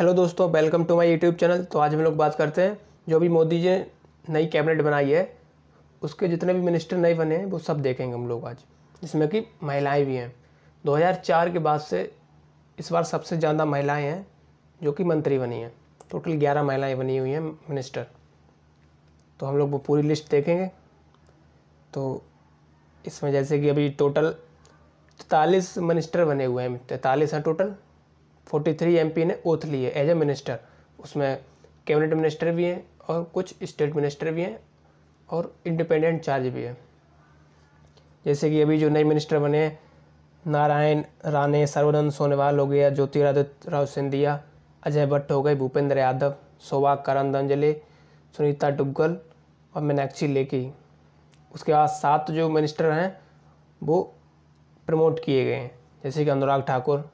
hello दोस्तों welcome to my YouTube channel तो आज हम लोग बात करते हैं जो भी मोदी जी ने नई कैबिनेट बनाई है उसके जितने भी मिनिस्टर नए बने हैं वो सब देखेंगे हम लोग आज जिसमें कि महिलाएं भी हैं 2004 के बाद से इस बार सबसे ज़्यादा महिलाएं हैं जो कि मंत्री बनी हैं टोटल ग्यारह महिलाएँ बनी हुई हैं मिनिस्टर तो हम लोग वो पूरी लिस्ट देखेंगे तो इसमें जैसे कि अभी टोटल तैतालीस मिनिस्टर बने हुए हैं तैतालीस हैं total forty three M P ने ओथ ली है एज ए मिनिस्टर उसमें कैबिनेट मिनिस्टर भी हैं और कुछ स्टेट मिनिस्टर भी हैं और इंडिपेंडेंट चार्ज भी है जैसे कि अभी जो नए मिनिस्टर बने हैं नारायण राणे सर्वानंद सोनोवाल हो गया ज्योतिरादित्य राव सिंधिया अजय भट्ट हो गए भूपेंद्र यादव शोभा करंदंजले सुनीता डुग्गल और मीनाक्षी लेखी उसके बाद सात जो मिनिस्टर हैं वो प्रमोट किए गए हैं जैसे कि अनुराग ठाकुर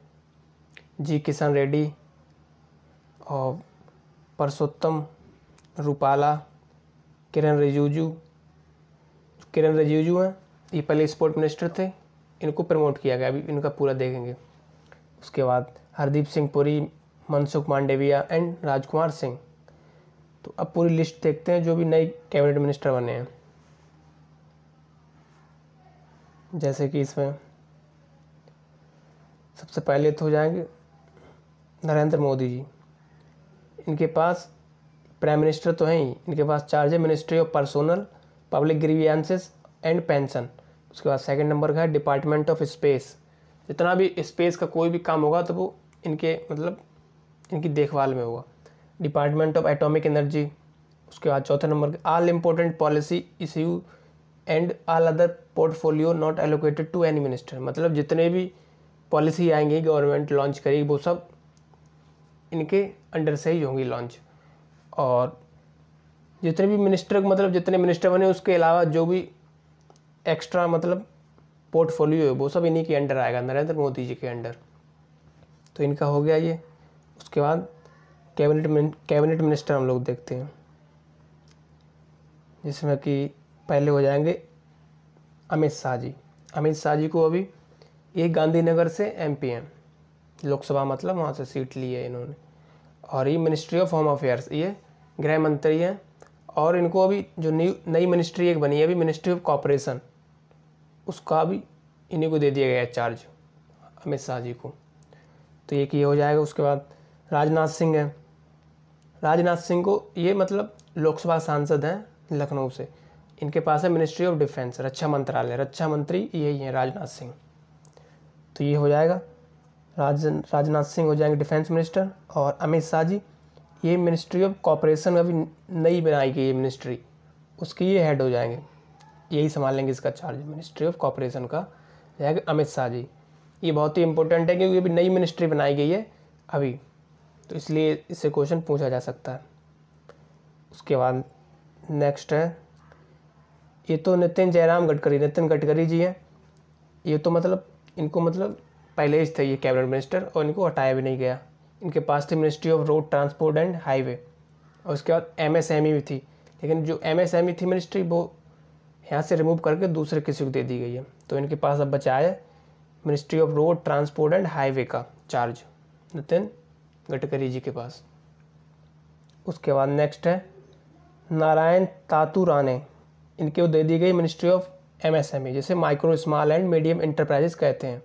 जी किशन रेड्डी और परसोत्तम रूपाला किरण रिजिजू किरण रिजिजू हैं ये पहले स्पोर्ट मिनिस्टर थे इनको प्रमोट किया गया अभी इनका पूरा देखेंगे उसके बाद हरदीप सिंह पुरी मनसुख मांडविया एंड राजकुमार सिंह तो अब पूरी लिस्ट देखते हैं जो भी नए कैबिनेट मिनिस्टर बने हैं जैसे कि इसमें सबसे पहले तो हो जाएंगे नरेंद्र मोदी जी इनके पास प्राइम मिनिस्टर तो हैं ही इनके पास charger ministry of personal public grievances and pension उसके बाद सेकंड नंबर का है डिपार्टमेंट ऑफ स्पेस जितना भी स्पेस का कोई भी काम होगा तो वो इनके मतलब इनकी देखभाल में होगा डिपार्टमेंट ऑफ एटॉमिक एनर्जी उसके बाद चौथे number all important policy issue and all other portfolio not allocated to any minister मतलब जितने भी पॉलिसी आएंगी गवर्नमेंट लॉन्च करेगी वो सब इनके अंडर से ही होंगी लॉन्च और जितने भी मिनिस्टर मतलब जितने मिनिस्टर बने उसके अलावा जो भी एक्स्ट्रा मतलब पोर्टफोलियो है वो सब इन्हीं के अंडर आएगा नरेंद्र मोदी जी के अंडर तो इनका हो गया ये उसके बाद कैबिनेट कैबिनेट मिनिस्टर हम लोग देखते हैं जिसमें कि पहले हो जाएंगे अमित शाह जी अमित शाह जी को अभी ये गांधीनगर से एम पी हैं लोकसभा मतलब वहाँ से सीट ली है इन्होंने और ये मिनिस्ट्री ऑफ होम अफेयर्स ये गृह मंत्री हैं और इनको अभी जो न्यू नई मिनिस्ट्री एक बनी है अभी मिनिस्ट्री ऑफ कॉपरेशन उसका भी इन्हीं को दे दिया गया है चार्ज अमित शाह जी को तो एक ये हो जाएगा उसके बाद राजनाथ सिंह हैं राजनाथ सिंह को ये मतलब लोकसभा सांसद हैं लखनऊ से इनके पास है मिनिस्ट्री ऑफ डिफेंस रक्षा मंत्रालय रक्षा मंत्री यही हैं राजनाथ सिंह तो ये हो जाएगा राज राजनाथ सिंह हो जाएंगे डिफेंस मिनिस्टर और अमित शाह जी ये मिनिस्ट्री ऑफ कॉपरेशन अभी नई बनाई गई है मिनिस्ट्री उसके ये हेड हो जाएंगे यही संभालेंगे इसका चार्ज मिनिस्ट्री ऑफ कॉपरेशन का जाएगा अमित शाह जी ये बहुत ही इंपॉर्टेंट है क्योंकि अभी नई मिनिस्ट्री बनाई गई है अभी तो इसलिए इससे क्वेश्चन पूछा जा सकता है उसके बाद नेक्स्ट है ये तो नितिन जयराम गडकरी नितिन गडकरी जी हैं ये तो मतलब इनको मतलब पहले ही थे ये कैबिनेट मिनिस्टर और इनको हटाया भी नहीं गया इनके पास थी ministry of road transport and highway और उसके बाद एमएसएमई भी थी लेकिन जो एमएसएमई थी मिनिस्ट्री वो यहाँ से रिमूव करके दूसरे किसी को दे दी गई है तो इनके पास अब बचा है ministry of road transport and highway का चार्ज नितिन गडकरी जी के पास उसके बाद नेक्स्ट है नारायण तातू राणे इनके दे दी गई मिनिस्ट्री ऑफ एमएसएमई जैसे micro small and medium enterprises कहते हैं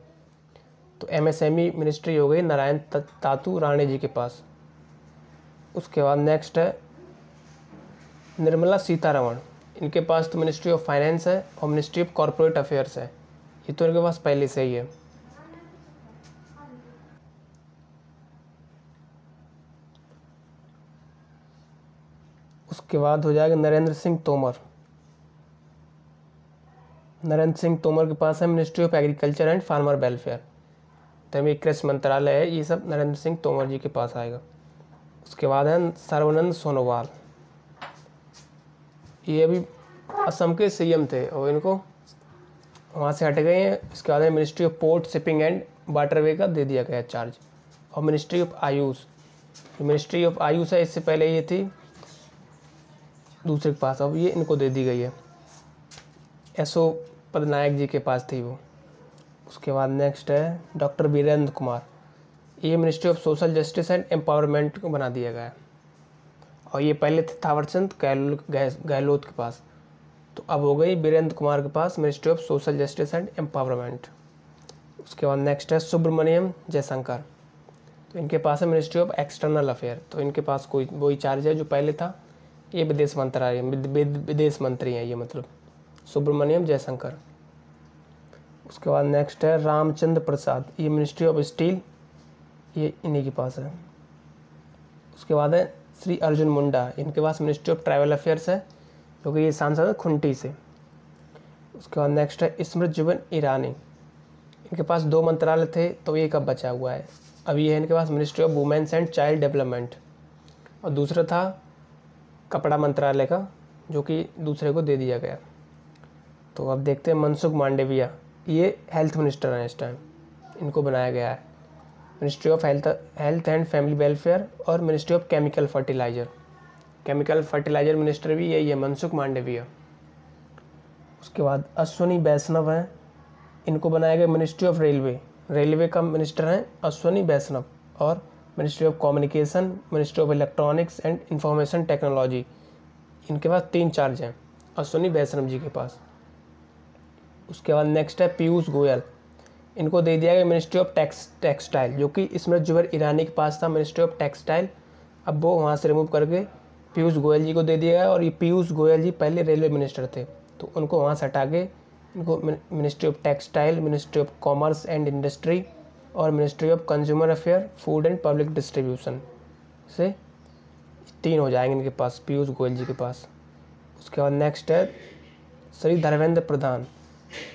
एमएसएमई मिनिस्ट्री e हो गई नारायण तातू राणे जी के पास उसके बाद नेक्स्ट है निर्मला सीतारमण इनके पास तो मिनिस्ट्री ऑफ फाइनेंस है और मिनिस्ट्री ऑफ कॉरपोरेट अफेयर्स है ये तो इनके पास पहले से ही है उसके बाद हो जाएगा नरेंद्र सिंह तोमर नरेंद्र सिंह तोमर के पास है ministry of agriculture and farmer welfare तभी कृषि मंत्रालय है ये सब नरेंद्र सिंह तोमर जी के पास आएगा उसके बाद है सर्वानंद सोनोवाल ये अभी असम के सीएम थे और इनको वहाँ से हट गए हैं इसके बाद ministry of port shipping and waterway का दे दिया गया चार्ज और ministry of Ayush ministry of Ayush है इससे पहले ये थी दूसरे के पास अब ये इनको दे दी गई है एसओ पदनायक जी के पास थी वो उसके बाद नेक्स्ट है डॉक्टर वीरेंद्र कुमार ये ministry of social justice and empowerment को बना दिया गया है और ये पहले थे थावरचंद गहलोत के पास तो अब हो गई वीरेंद्र कुमार के पास ministry of social justice and empowerment उसके बाद नेक्स्ट है सुब्रमण्यम जयशंकर तो इनके पास है मिनिस्ट्री ऑफ एक्सटर्नल अफेयर तो इनके पास कोई वही चार्ज है जो पहले था ये विदेश मंत्रालय विदेश मंत्री हैं ये मतलब सुब्रमण्यम जयशंकर उसके बाद नेक्स्ट है रामचंद्र प्रसाद ये मिनिस्ट्री ऑफ स्टील ये इन्हीं के पास है उसके बाद है श्री अर्जुन मुंडा इनके पास मिनिस्ट्री ऑफ ट्रैवल अफेयर्स है क्योंकि ये सांसद है खुंटी से उसके बाद नेक्स्ट है स्मृत जीवन ईरानी इनके पास दो मंत्रालय थे तो ये कब बचा हुआ है अब ये है इनके पास ministry of women's and child development और दूसरा था कपड़ा मंत्रालय का जो कि दूसरे को दे दिया गया तो अब देखते हैं मनसुख मांडविया ये हेल्थ मिनिस्टर हैं इस टाइम इनको बनाया गया है ministry of health health and family welfare और ministry of chemical fertiliser chemical fertiliser minister भी यही है मनसुख मांडवीय उसके बाद अश्वनी वैष्णव हैं इनको बनाया गया मिनिस्ट्री ऑफ रेलवे रेलवे का मिनिस्टर हैं अश्वनी वैष्णव और ministry of communication ministry of electronics and information technology इनके पास तीन चार्ज हैं अश्वनी वैष्णव जी के पास उसके बाद नेक्स्ट है पीयूष गोयल इनको दे दिया गया मिनिस्ट्री ऑफ टैक्स टेक्सटाइल जो कि इसमें जुबर ईरानी के पास था मिनिस्ट्री ऑफ टेक्सटाइल अब वो वहाँ से रिमूव करके पीयूष गोयल जी को दे दिया गया और ये पीयूष गोयल जी पहले रेलवे मिनिस्टर थे तो उनको वहाँ से हटा के इनको ministry of textile ministry of commerce and industry और ministry of consumer affair food and public distribution से तीन हो जाएंगे इनके पास पीयूष गोयल जी के पास उसके बाद नेक्स्ट है Shri Dharmendra Pradhan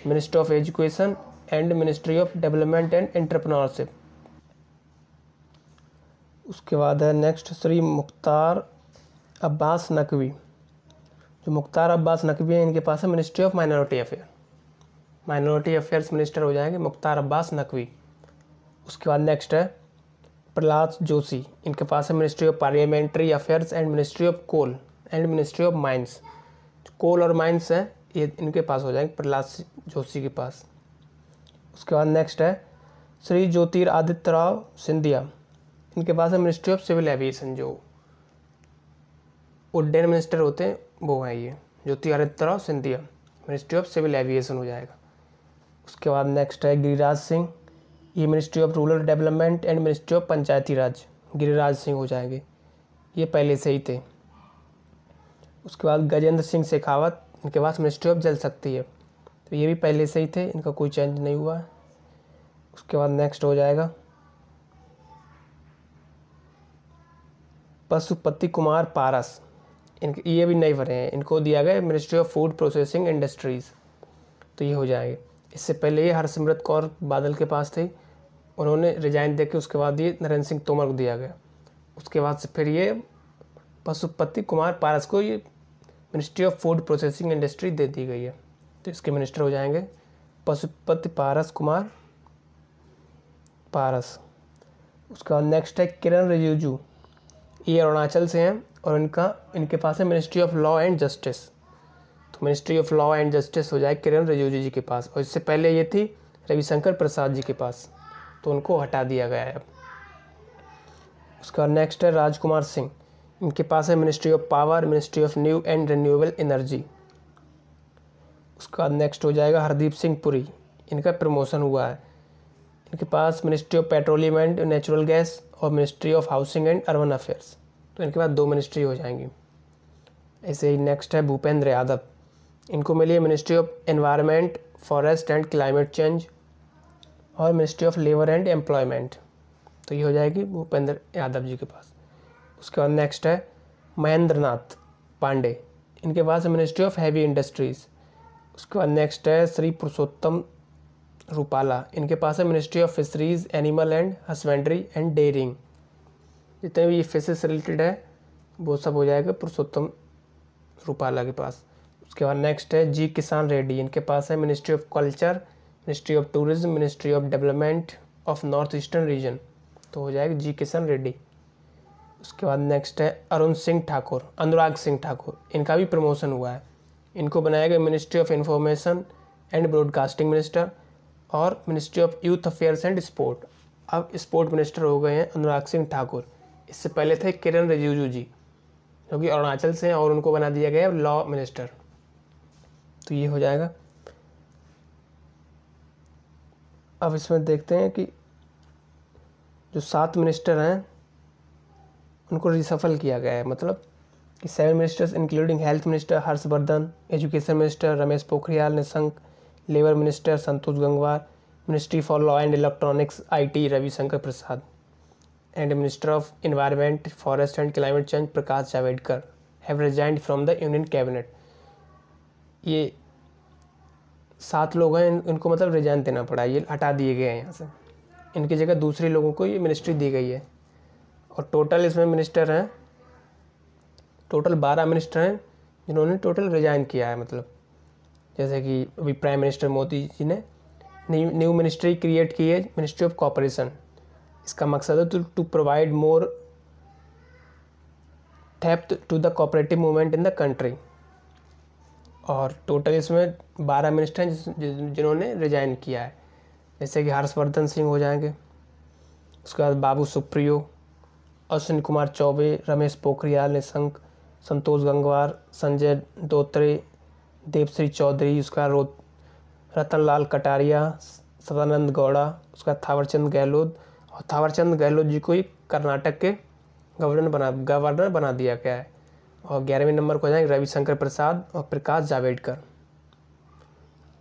ministry of education and ministry of development and entrepreneurship उसके बाद है नेक्स्ट श्री मुख्तार अब्बास नकवी जो मुख्तार अब्बास नकवी हैं इनके पास है ministry of minority affair minority affairs minister हो जाएंगे मुख्तार अब्बास नकवी उसके बाद नेक्स्ट है प्रहलाद जोशी इनके पास है ministry of parliamentary affairs and ministry of coal and ministry of mines coal और माइंस है ये इनके पास हो जाएंगे प्रहलाद जोशी के पास उसके बाद नेक्स्ट है श्री ज्योतिरादित्य राव सिंधिया इनके पास है मिनिस्ट्री ऑफ सिविल एविएशन जो उड्डयन मिनिस्टर होते हैं वो हैं ये Jyotiraditya Rao Scindia ministry of civil aviation हो जाएगा उसके बाद नेक्स्ट है गिरिराज सिंह ये ministry of rural development and ministry of Panchayati Raj Giriraj Singh हो जाएंगे ये पहले से ही थे उसके बाद गजेंद्र सिंह शेखावत इनके पास मिनिस्ट्री ऑफ जल शक्ति है तो ये भी पहले से ही थे इनका कोई चेंज नहीं हुआ है उसके बाद नेक्स्ट हो जाएगा पशुपति कुमार पारस इनके ये भी नहीं भरे हैं इनको दिया गया ministry of food processing industries तो ये हो जाएंगे इससे पहले ये हरसिमरत कौर बादल के पास थे उन्होंने रिजाइन दे के उसके बाद ये नरेंद्र सिंह तोमर को दिया गया उसके बाद से फिर ये पशुपति कुमार पारस को ये ministry of food processing industry दे दी गई है तो इसके मिनिस्टर हो जाएंगे पशुपति पारस कुमार पारस उसके बाद नेक्स्ट है किरण रिजिजू ये अरुणाचल से हैं और इनका इनके पास है ministry of law and justice तो ministry of law and justice हो जाए किरण रिजिजू जी के पास और इससे पहले ये थी रविशंकर प्रसाद जी के पास तो उनको हटा दिया गया है अब उसका नेक्स्ट है राजकुमार सिंह इनके पास है ministry of power ministry of new and renewable energy बाद नेक्स्ट हो जाएगा हरदीप सिंह पुरी इनका प्रमोशन हुआ है इनके पास ministry of petroleum and natural gas और ministry of housing and urban affairs तो इनके पास दो मिनिस्ट्री हो जाएंगी ऐसे ही नेक्स्ट है भूपेंद्र यादव इनको मिली ministry of environment forest and climate change और ministry of labour and employment तो ये हो जाएगी भूपेंद्र यादव जी के पास उसके बाद नेक्स्ट है महेंद्र नाथ पांडे इनके पास है मिनिस्ट्री ऑफ हैवी इंडस्ट्रीज़ उसके बाद नेक्स्ट है श्री पुरुषोत्तम रूपाला इनके पास है ministry of fisheries animal and husbandry and dairying जितने भी ये फिशेस रिलेटेड है वो सब हो जाएगा पुरुषोत्तम रूपाला के पास उसके बाद नेक्स्ट है जी किसान रेड्डी इनके पास है ministry of culture ministry of tourism ministry of development of north eastern region तो हो जाएगा जी किसान रेड्डी उसके बाद नेक्स्ट है अरुण सिंह ठाकुर अनुराग सिंह ठाकुर इनका भी प्रमोशन हुआ है इनको बनाया गया ministry of information and broadcasting minister और ministry of youth affairs and sport अब स्पोर्ट मिनिस्टर हो गए हैं अनुराग सिंह ठाकुर इससे पहले थे किरण रिजिजू जी जो कि अरुणाचल से हैं और उनको बना दिया गया लॉ मिनिस्टर तो ये हो जाएगा अब इसमें देखते हैं कि जो सात मिनिस्टर हैं उनको रिसफल किया गया है मतलब कि seven ministers including health minister Harshvardhan education minister Ramesh Pokhriyal Nishank labour minister Santosh Gangwar ministry for law and electronics IT Ravishankar Prasad and minister of environment forest and climate change Prakash Javadekar have resigned from the union cabinet ये सात लोग हैं इनको मतलब रिजाइन देना पड़ा ये हटा दिए गए हैं यहाँ से इनकी जगह दूसरे लोगों को ये मिनिस्ट्री दी गई है और टोटल इसमें मिनिस्टर हैं टोटल बारह मिनिस्टर हैं जिन्होंने टोटल रिजाइन किया है मतलब जैसे कि अभी प्राइम मिनिस्टर मोदी जी ने न्यू न्यू मिनिस्ट्री क्रिएट की है मिनिस्ट्री ऑफ कॉपरेशन इसका मकसद है to provide more depth to the cooperative movement in the country और टोटल इसमें बारह मिनिस्टर हैं जिन्होंने रिजाइन किया है जैसे कि हर्षवर्धन सिंह हो जाएंगे उसके बाद बाबू सुप्रियो अश्विन कुमार चौबे रमेश पोखरियाल निशंक संतोष गंगवार संजय दोत्रे देवश्री चौधरी उसका रो रतन लाल कटारिया सदानंद गौड़ा उसका थावरचंद गहलोत और थावरचंद गहलोत जी को ही कर्नाटक के गवर्नर बना गवर्नर बना दिया गया है और ग्यारहवें नंबर को जाएंगे रविशंकर प्रसाद और प्रकाश जावेडकर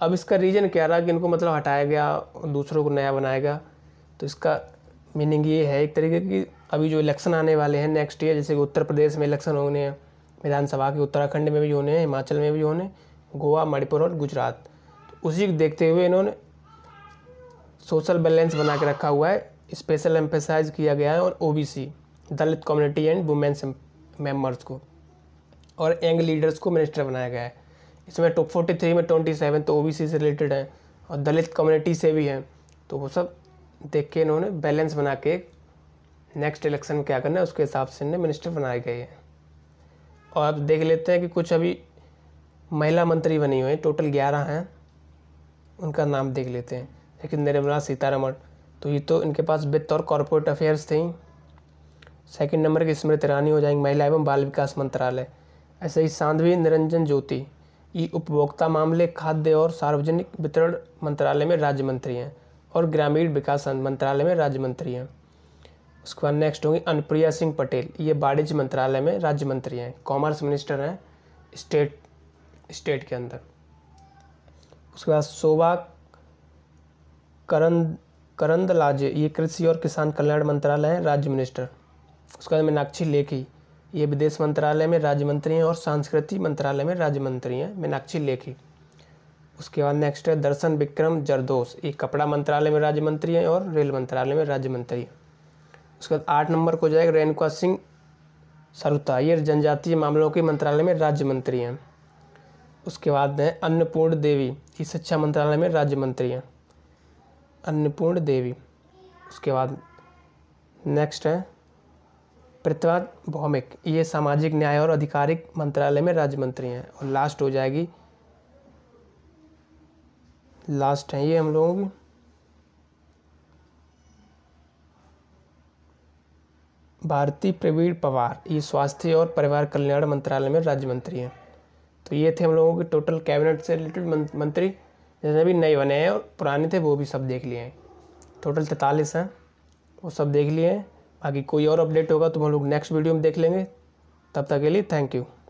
अब इसका रीज़न क्या रहा कि इनको मतलब हटाया गया और दूसरों को नया बनाया गया तो इसका मीनिंग ये है एक तरीके की अभी जो इलेक्शन आने वाले हैं नेक्स्ट ईयर जैसे उत्तर प्रदेश में इलेक्शन होने हैं विधानसभा के उत्तराखंड में भी होने हैं हिमाचल में भी होने गोवा मणिपुर और गुजरात तो उसी को देखते हुए इन्होंने सोशल बैलेंस बना के रखा हुआ है स्पेशल एम्फेसाइज किया गया है और ओ Dalit community and women's members को और यंग लीडर्स को मिनिस्टर बनाया गया है इसमें टॉप फोर्टी थ्री में ट्वेंटी सेवन तो ओ से रिलेटेड हैं और दलित कम्युनिटी से भी हैं तो वो सब देख के इन्होंने बैलेंस बना के एक नेक्स्ट इलेक्शन में क्या करना है उसके हिसाब से इन्हें मिनिस्टर बनाए गए हैं और अब देख लेते हैं कि कुछ अभी महिला मंत्री बनी हुई हैं टोटल ग्यारह हैं उनका नाम देख लेते हैं लेकिन निर्मला सीतारमण तो ये तो इनके पास वित्त और कॉरपोरेट अफेयर्स थे सेकंड नंबर की स्मृति ईरानी हो जाएंगी महिला एवं बाल विकास मंत्रालय ऐसे ही सांधवी निरंजन ज्योति ये उपभोक्ता मामले खाद्य और सार्वजनिक वितरण मंत्रालय में राज्य मंत्री हैं और ग्रामीण विकास मंत्रालय में राज्य मंत्री हैं उसके बाद नेक्स्ट होंगी अनुप्रिया सिंह पटेल ये वाणिज्य मंत्रालय में राज्य मंत्री हैं कॉमर्स मिनिस्टर हैं स्टेट स्टेट के अंदर उसके बाद शोभा करंद करंदलाजे ये कृषि और किसान कल्याण मंत्रालय हैं राज्य मिनिस्टर उसके बाद मीनाक्षी लेखी ये विदेश मंत्रालय में राज्य मंत्री हैं और सांस्कृतिक मंत्रालय में राज्य मंत्री हैं मीनाक्षी लेखी उसके बाद नेक्स्ट है दर्शन विक्रम जरदोस ये कपड़ा मंत्रालय में राज्य मंत्री हैं और रेल मंत्रालय में राज्य मंत्री हैं उसके बाद आठ नंबर को जाएगा रेणुका सिंह सरुता ये जनजातीय मामलों के मंत्रालय में राज्य मंत्री हैं उसके बाद हैं अन्नपूर्ण देवी ये शिक्षा मंत्रालय में राज्य मंत्री हैं अन्नपूर्ण देवी उसके बाद नेक्स्ट है प्रतिभा भौमिक ये सामाजिक न्याय और आधिकारिक मंत्रालय में राज्य मंत्री हैं और लास्ट हो जाएगी लास्ट हैं ये हम लोगों की भारती प्रवीण पवार ये स्वास्थ्य और परिवार कल्याण मंत्रालय में राज्य मंत्री हैं तो ये थे हम लोगों के टोटल कैबिनेट से रिलेटेड मंत्री जैसे भी नए बने हैं और पुराने थे वो भी सब देख लिए हैं टोटल तैंतालीस हैं वो सब देख लिए हैं बाकी कोई और अपडेट होगा तो हम लोग नेक्स्ट वीडियो में देख लेंगे तब तक के लिए थैंक यू